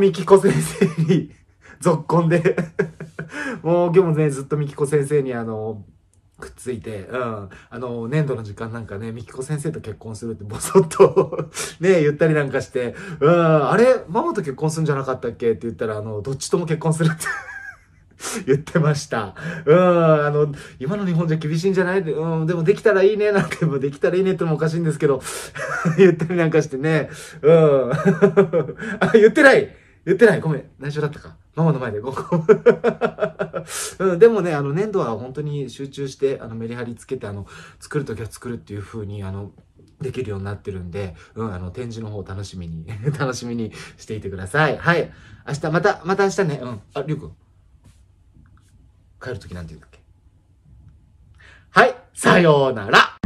みきこ先生に、ぞっこんでもう今日もね、ずっとみきこ先生にあの、くっついて、うん。あの、年度の時間なんかね、みきこ先生と結婚するってぼそっと ね、言ったりなんかして、うん、あれママと結婚するんじゃなかったっけって言ったら、あの、どっちとも結婚するって 言ってました。うん、あの、今の日本じゃ厳しいんじゃないうん、でもできたらいいね、なんか、できたらいいねってもおかしいんですけど言ったりなんかしてね、うん。あ、言ってない言ってない。ごめん。内緒だったか。ママの前でご うん。でもね、あの、粘土は本当に集中して、あの、メリハリつけて、あの、作るときは作るっていう風に、あの、できるようになってるんで、うん、あの、展示の方楽しみに 楽しみにしていてください。はい。明日、また、また明日ね。うん。あ、りゅうくん。帰るときなんて言うんだっけはい。さようなら